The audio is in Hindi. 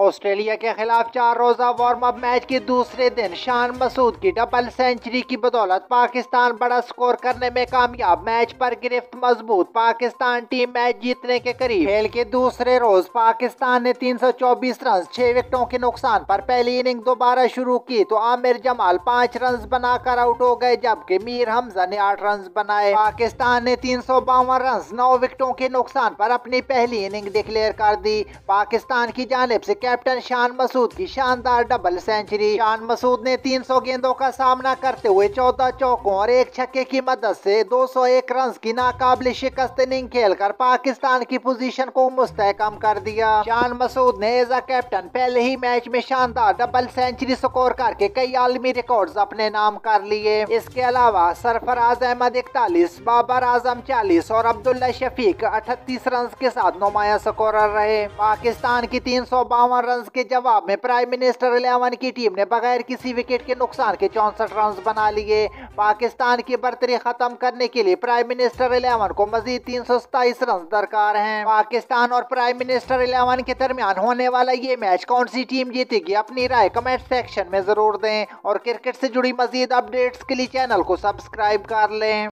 ऑस्ट्रेलिया के खिलाफ चार रोज़ा वार्म अप मैच के दूसरे दिन शान मसूद की डबल सेंचुरी की बदौलत पाकिस्तान बड़ा स्कोर करने में कामयाब मैच पर गिरफ्त मजबूत पाकिस्तान टीम मैच जीतने के करीब खेल के दूसरे रोज पाकिस्तान ने 324 रन छह विकेटों के नुकसान पर पहली इनिंग दोबारा शुरू की तो आमिर जमाल पाँच रन बनाकर आउट हो गए जबकि मीर हमजा ने आठ रन बनाए पाकिस्तान ने तीन सौ बावन रन नौ विकेटों के नुकसान पर अपनी पहली इनिंग डिक्लेयर कर दी पाकिस्तान की जानब ऐसी कैप्टन शान मसूद की शानदार डबल सेंचुरी शान मसूद ने 300 गेंदों का सामना करते हुए 14 चौकों और एक छक्के की मदद से 201 रन की नाकाबले शिकस्त इनिंग खेलकर पाकिस्तान की पोजीशन को मुस्तकम कर दिया शान मसूद ने एज अ कैप्टन पहले ही मैच में शानदार डबल सेंचुरी स्कोर करके कई आलमी रिकॉर्ड अपने नाम कर लिए इसके अलावा सरफराज अहमद इकतालीस बाबर आजम चालीस और अब्दुल्ला शफीक अठतीस रन के साथ नुमाया स्कोर रहे पाकिस्तान की तीन सौ बावन चौवन रन के जवाब में प्राइम मिनिस्टर इलेवन की टीम ने बगैर किसी विकेट के नुकसान के चौंसठ रन बना लिए पाकिस्तान की बर्तरी खत्म करने के लिए प्राइम मिनिस्टर इलेवन को मजीद तीन रन दरकार है पाकिस्तान और प्राइम मिनिस्टर इलेवन के दरमियान होने वाला ये मैच कौन सी टीम जीतेगी अपनी राय कमेंट सेक्शन में जरूर दें और क्रिकेट से जुड़ी मजीद अपडेट्स के लिए चैनल को सब्सक्राइब कर लें